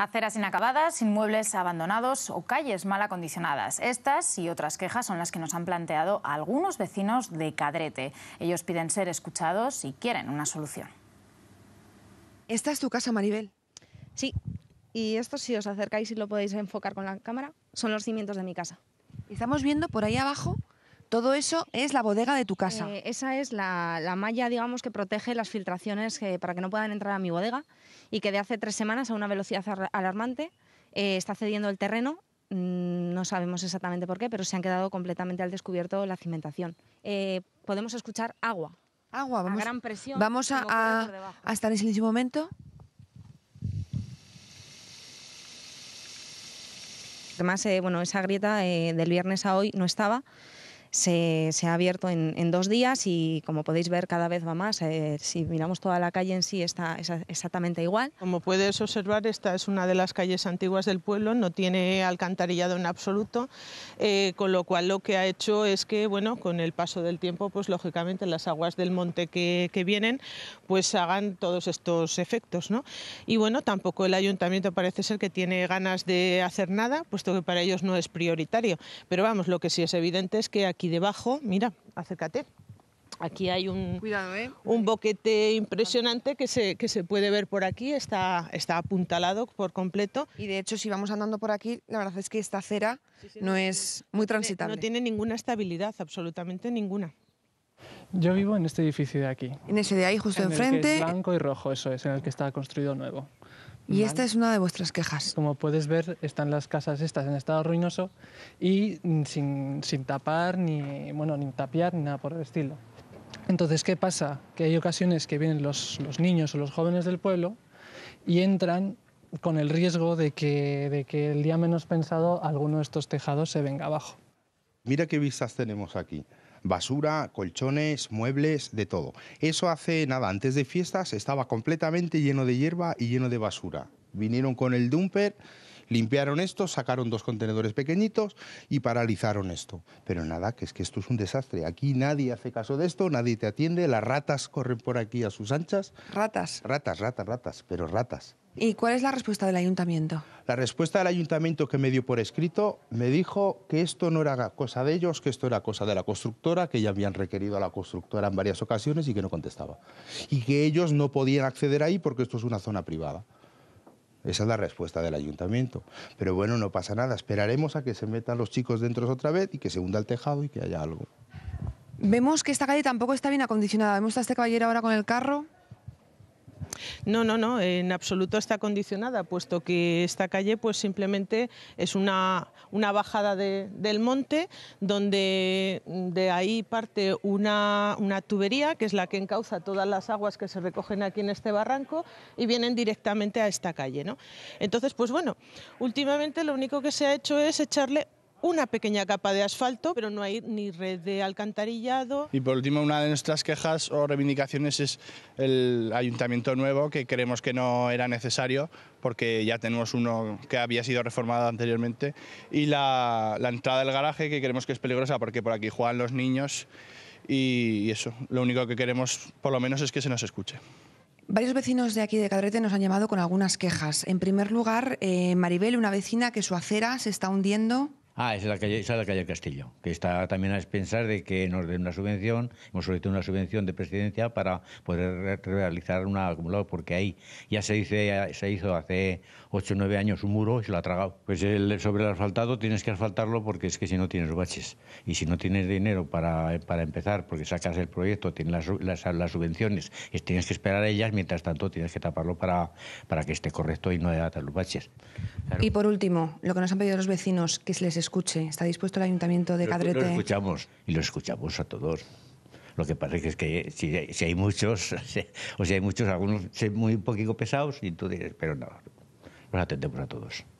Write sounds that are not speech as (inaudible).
Aceras inacabadas, inmuebles abandonados o calles mal acondicionadas. Estas y otras quejas son las que nos han planteado algunos vecinos de Cadrete. Ellos piden ser escuchados y quieren una solución. ¿Esta es tu casa, Maribel? Sí. Y esto, si os acercáis y lo podéis enfocar con la cámara, son los cimientos de mi casa. Estamos viendo por ahí abajo todo eso es la bodega de tu casa. Eh, esa es la, malla, digamos, que protege las filtraciones para que no puedan entrar a mi bodega y que de hace tres semanas a una velocidad alarmante eh, está cediendo el terreno. Mm, no sabemos exactamente por qué, pero se han quedado completamente al descubierto la cimentación. Eh, podemos escuchar agua. Agua, vamos. A gran presión. Vamos a, a, estar en ese mismo momento. Además, bueno, esa grieta del viernes a hoy no estaba se, ha abierto en, dos días y como podéis ver cada vez va más. Eh, si miramos toda la calle en sí está exactamente igual. Como puedes observar, esta es una de las calles antiguas del pueblo, no tiene alcantarillado en absoluto, eh, con lo cual lo que ha hecho es que, bueno, con el paso del tiempo, pues lógicamente las aguas del monte que, que vienen, pues hagan todos estos efectos, ¿no? Y bueno, tampoco el ayuntamiento parece ser que tiene ganas de hacer nada, puesto que para ellos no es prioritario. Pero vamos, lo que sí es evidente es que aquí y debajo, mira, acércate. Aquí hay un, ¿eh? un boquete impresionante que se, se, puede ver por aquí, está, está apuntalado por completo. Y de hecho, si vamos andando por aquí, la verdad es que esta acera no, no, es muy transitable. No tiene ninguna estabilidad, absolutamente ninguna. Yo vivo en este edificio de aquí. En ese de ahí, justo enfrente. blanco y rojo, eso es, en el que está construido nuevo. Y esta es una de vuestras quejas. Como puedes ver, están las casas estas en estado ruinoso y mm, sin, sin tapar, ni, bueno, ni tapiar, ni nada por el estilo. Entonces, ¿qué pasa? Que hay ocasiones que vienen los, los niños o los jóvenes del pueblo y entran con el riesgo de que, de que el día menos pensado alguno de estos tejados se venga abajo. Mira qué vistas tenemos aquí basura, colchones, muebles, de todo. Eso hace nada, antes de fiestas estaba completamente lleno de hierba y lleno de basura. Vinieron con el dumper, limpiaron esto, sacaron dos contenedores pequeñitos y paralizaron esto. Pero nada, que es que esto es un desastre. Aquí nadie hace caso de esto, nadie te atiende, las ratas corren por aquí a sus anchas. Ratas. Ratas, ratas, ratas, pero ratas. ¿Y cuál es la respuesta del ayuntamiento? La respuesta del ayuntamiento que me dio por escrito me dijo que esto no era cosa de ellos, que esto era cosa de la constructora, que ya habían requerido a la constructora en varias ocasiones y que no contestaba. Y que ellos no podían acceder ahí porque esto es una zona privada. Esa es la respuesta del ayuntamiento. Pero bueno, no pasa nada. Esperaremos a que se metan los chicos dentro otra vez y que se hunda el tejado y que haya algo. Vemos que esta calle tampoco está bien acondicionada. Vemos a este caballero ahora con el carro. No, no, no, en absoluto está condicionada, puesto que esta calle pues simplemente es una, bajada del monte donde de ahí parte una, tubería que es la que encauza todas las aguas que se recogen aquí en este barranco y vienen directamente a esta calle. Entonces, pues bueno, últimamente lo único que se ha hecho es echarle una pequeña capa de asfalto, pero no hay ni red de alcantarillado. Y por último, una de nuestras quejas o reivindicaciones es el ayuntamiento nuevo, que creemos que no era necesario, porque ya tenemos uno que había sido reformado anteriormente, y la, entrada del garaje, que creemos que es peligrosa, porque por aquí juegan los niños, y, eso, lo único que queremos, por lo menos, es que se nos escuche. Varios vecinos de aquí de Cadrete nos han llamado con algunas quejas. En primer lugar, eh, Maribel, una vecina que su acera se está hundiendo Ah, es la calle, es la calle Castillo, que está también a expensas de que nos den una subvención, hemos solicitado una subvención de presidencia para poder realizar un acumulado, porque ahí ya se, se hizo hace 8 o 9 años un muro y se lo ha tragado. Pues sobre el asfaltado tienes que asfaltarlo porque es que si no tienes baches y si no tienes dinero para, para empezar, porque sacas el proyecto, tienes las, las, subvenciones, y tienes que esperar a ellas, mientras tanto tienes que taparlo para, para que esté correcto y no haya los baches. Y por último, lo que nos han pedido los vecinos, que se les escuche? ¿Está dispuesto el Ayuntamiento de Cadrete? Lo escuchamos y lo escuchamos a todos. Lo que pasa es que eh, si, hay, si hay muchos, (laughs) o si hay muchos, algunos son muy un poquito pesados, y tú dices, pero no, los atendemos a todos.